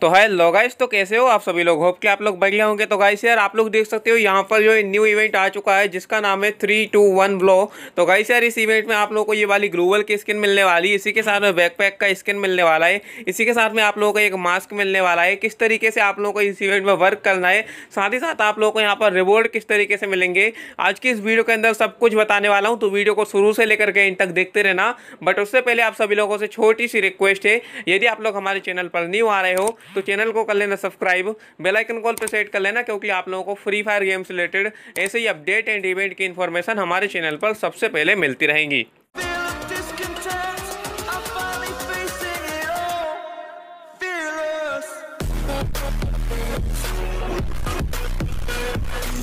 तो है लो गाइस तो कैसे हो आप सभी लोग होप कि आप लोग बढ़िया होंगे तो गाइस यार आप लोग देख सकते हो यहाँ पर जो न्यू इवेंट आ चुका है जिसका नाम है थ्री टू वन ब्लो तो गाइस यार इस इवेंट में आप लोगों को ये वाली ग्रूवल की स्किन मिलने वाली इसी के साथ में बैकपैक का स्किन मिलने वाला है इसी के साथ में आप लोगों को एक मास्क मिलने वाला है किस तरीके से आप लोगों को इस इवेंट में वर्क करना है साथ ही साथ आप लोगों को यहाँ पर रिवॉर्ड किस तरीके से मिलेंगे आज की इस वीडियो के अंदर सब कुछ बताने वाला हूँ तो वीडियो को शुरू से लेकर के इन तक देखते रहना बट उससे पहले आप सभी लोगों से छोटी सी रिक्वेस्ट है यदि आप लोग हमारे चैनल पर न्यू आ रहे हो तो चैनल को कर लेना सब्सक्राइब बेलाइकन कॉल पर सेट कर लेना क्योंकि आप लोगों को फ्री फायर गेम्स रिलेटेड ऐसे ही अपडेट एंड इवेंट की इन्फॉर्मेशन हमारे चैनल पर सबसे पहले मिलती रहेंगी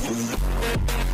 We'll be right back.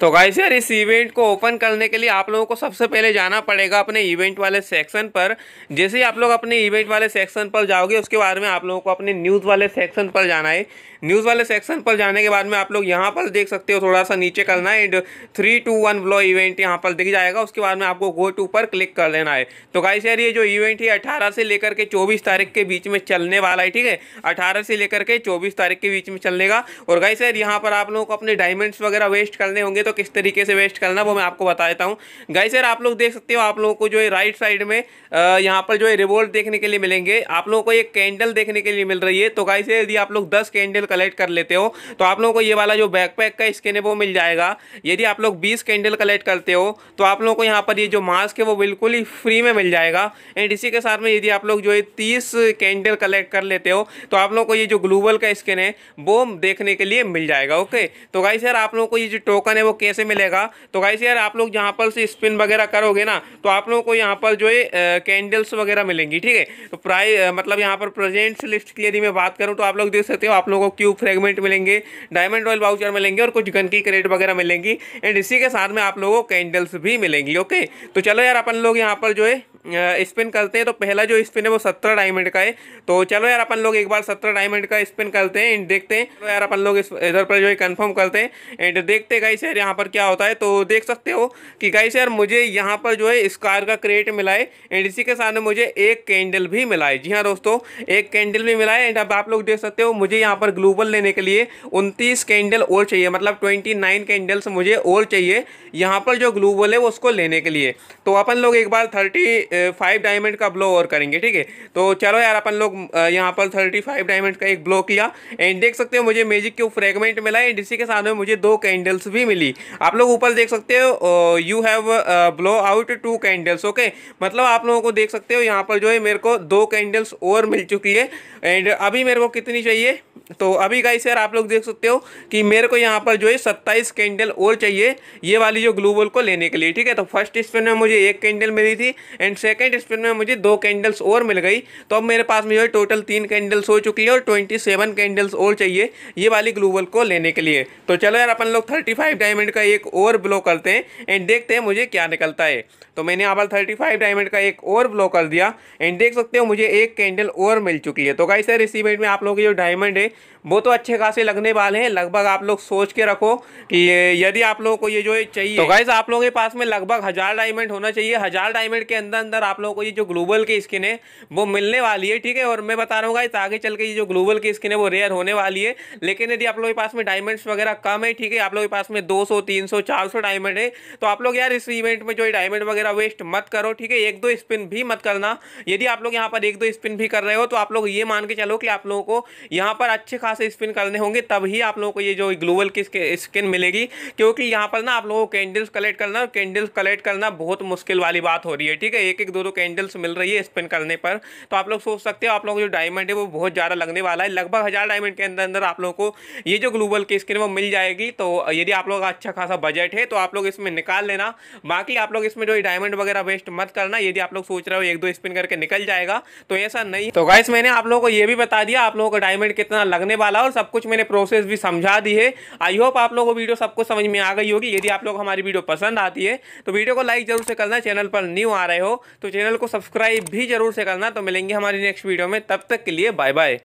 तो गाइस यार इस इवेंट को ओपन करने के लिए आप लोगों को सबसे पहले जाना पड़ेगा अपने इवेंट वाले सेक्शन पर जैसे ही आप लोग अपने इवेंट वाले सेक्शन पर जाओगे उसके बाद में आप लोगों को अपने न्यूज़ वाले सेक्शन पर जाना है न्यूज़ वाले सेक्शन पर जाने के बाद में आप लोग यहाँ पर देख सकते हो थोड़ा सा नीचे करना है and three two one blow event यहाँ पर दिख जाएगा उसके बाद में आपको गो टू पर क्लिक कर लेना है तो गाइस यार ये जो इवेंट है अठारह से लेकर के चौबीस तारीख के बीच में चलने वाला है ठीक है अठारह से लेकर के चौबीस तारीख के बीच में चलने और गाइस यार यहाँ पर आप लोगों को अपने डायमंड्स वगैरह वेस्ट करने होंगे तो तो किस तरीके से वेस्ट करना वो मैं आपको बता देता हूँ गाइस यार आप लोग देख सकते हो आप लोगों को जो है राइट साइड में यहाँ पर जो है रिवोल्ट देखने के लिए मिलेंगे आप लोगों को एक कैंडल देखने के लिए मिल रही है तो गाइस यार यदि आप लोग दस कैंडल कलेक्ट कर लेते हो तो आप लोगों को ये वाला जो बैकपैक का स्कैन है वो मिल जाएगा यदि आप लोग बीस कैंडल कलेक्ट करते हो तो आप लोगों को यहाँ पर ये जो मास्क है वो बिल्कुल ही फ्री में मिल जाएगा एंड इसी के साथ में यदि आप लोग जो है तीस कैंडल कलेक्ट कर लेते हो तो आप लोगों को ये जो ग्लोबल का स्कैन है वो देखने के लिए मिल जाएगा ओके तो गाइस यार आप लोगों को ये जो टोकन है वो कैसे मिलेगा तो गाइस यार आप लोग जहाँ पर से स्पिन वगैरह करोगे ना तो आप लोगों को यहाँ पर जो है कैंडल्स वगैरह मिलेंगी ठीक है तो प्राइस मतलब यहाँ पर प्रेजेंट्स लिस्ट की यदि मैं बात करूँ तो आप लोग देख सकते हो आप लोगों को क्यूब फ्रेगमेंट मिलेंगे डायमंड रॉयल बाउचर मिलेंगे और कुछ गन की क्रेट वगैरह मिलेंगी एंड इसी के साथ में आप लोगों को कैंडल्स भी मिलेंगी ओके तो चलो यार अपन लोग यहाँ पर जो है स्पिन करते हैं तो पहला जो स्पिन है वो सत्रह डायमंड का है तो चलो यार अपन लोग एक बार सत्रह डायमंड का स्पिन करते हैं एंड देखते हैं तो यार अपन लोग इस इधर पर जो है कन्फर्म करते हैं एंड देखते हैं गाइस यार यहाँ पर क्या होता है तो देख सकते हो कि गाइस यार मुझे यहाँ पर जो है स्कार का क्रेट मिला है एंड इसी के साथ मुझे एक कैंडल भी मिला है जी हाँ दोस्तों एक कैंडल भी मिला है एंड अब आप लोग देख सकते हो मुझे यहाँ पर ग्लूबल लेने के लिए उनतीस कैंडल और चाहिए मतलब ट्वेंटी नाइन कैंडल्स मुझे और चाहिए यहाँ पर जो ग्लूबल है वो उसको लेने के लिए तो अपन लोग एक बार थर्टी फाइव डायमंड का ब्लो और करेंगे ठीक है तो चलो यार अपन लोग यहाँ पर थर्टी फाइव डायमंड का एक ब्लो किया एंड देख सकते हो मुझे मैजिक क्यूब फ्रेगमेंट मिला एंड इसी के साथ में मुझे दो कैंडल्स भी मिली आप लोग ऊपर देख सकते हो you have blow out two candles okay मतलब आप लोगों को देख सकते हो यहाँ पर जो है मेरे को दो कैंडल्स और मिल चुकी है एंड अभी मेरे को कितनी चाहिए तो अभी का यार आप लोग देख सकते हो कि मेरे को यहाँ पर जो है सत्ताईस कैंडल और चाहिए ये वाली जो ग्लूबल को लेने के लिए ठीक है तो फर्स्ट स्पिन में मुझे एक कैंडल मिली थी एंड सेकंड स्पिन में मुझे दो कैंडल्स और मिल गई तो अब मेरे पास में जो है टोटल तीन कैंडल्स हो चुकी है और ट्वेंटी सेवन कैंडल्स और चाहिए ये वाली ग्लूबल को लेने के लिए तो चलो यार अपन लोग थर्टी फाइव डायमंड का एक और ब्लो करते हैं एंड देखते हैं मुझे क्या निकलता है तो मैंने यहाँ पर थर्टी फाइव डायमंड का एक और ब्लो कर दिया एंड देख सकते हो मुझे एक कैंडल और मिल चुकी है तो गाइस सर इसी में आप लोगों की जो डायमंड है वो तो अच्छे खासे लगने वाले हैं लगभग आप लोग सोच के रखो कि यदि आप लोगों को ये जो चाहिए तो गाइज आप लोगों के पास में लगभग हज़ार डायमंड होना चाहिए हज़ार डायमंड के अंदर अंदर आप लोगों को ये जो ग्लोबल की स्किन है वो मिलने वाली है ठीक है और मैं बता रहा हूँ गाइज आगे चल के ये जो ग्लोबल की स्किन है वो रेयर होने वाली है लेकिन यदि आप लोगों के पास में डायमंड्स वगैरह कम है ठीक है आप लोगों के पास में दो सौ तीन सौ चार सौ डायमंड है तो आप लोग यार इस इवेंट में जो डायमंड वगैरह वेस्ट मत करो ठीक है एक दो स्पिन भी मत करना यदि आप लोग यहाँ पर एक दो स्पिन भी कर रहे हो तो आप लोग ये मान के चलो कि आप लोगों को यहाँ पर अच्छा अच्छे खासे स्पिन करने होंगे तभी आप लोगों को ये जो ग्लोबल की स्किन मिलेगी क्योंकि यहाँ पर ना आप लोगों को कैंडल्स कलेक्ट करना कैंडल्स कलेक्ट करना बहुत मुश्किल वाली बात हो रही है ठीक है एक एक दो दो कैंडल्स मिल रही है स्पिन करने पर तो आप लोग सोच सकते हो आप लोगों को जो डायमंड है वो बहुत ज़्यादा लगने वाला है लगभग हज़ार डायमंड के अंदर अंदर आप लोगों को ये जो ग्लोबल की स्किन वो मिल जाएगी तो यदि आप लोग का अच्छा खासा बजट है तो आप लोग इसमें निकाल लेना बाकी आप लोग इसमें जो डायमंड वगैरह वेस्ट मत करना यदि आप लोग सोच रहे हो एक दो स्पिन करके निकल जाएगा तो ऐसा नहीं तो गाइस मैंने आप लोगों को ये भी बता दिया आप लोगों को डायमंड कितना लगने वाला और सब कुछ मैंने प्रोसेस भी समझा दी है आई होप आप लोगों को वीडियो कुछ समझ में आ गई होगी यदि आप लोग हमारी वीडियो पसंद आती है तो वीडियो को लाइक जरूर से करना चैनल पर न्यू आ रहे हो तो चैनल को सब्सक्राइब भी जरूर से करना तो मिलेंगे हमारी नेक्स्ट वीडियो में तब तक के लिए बाय बाय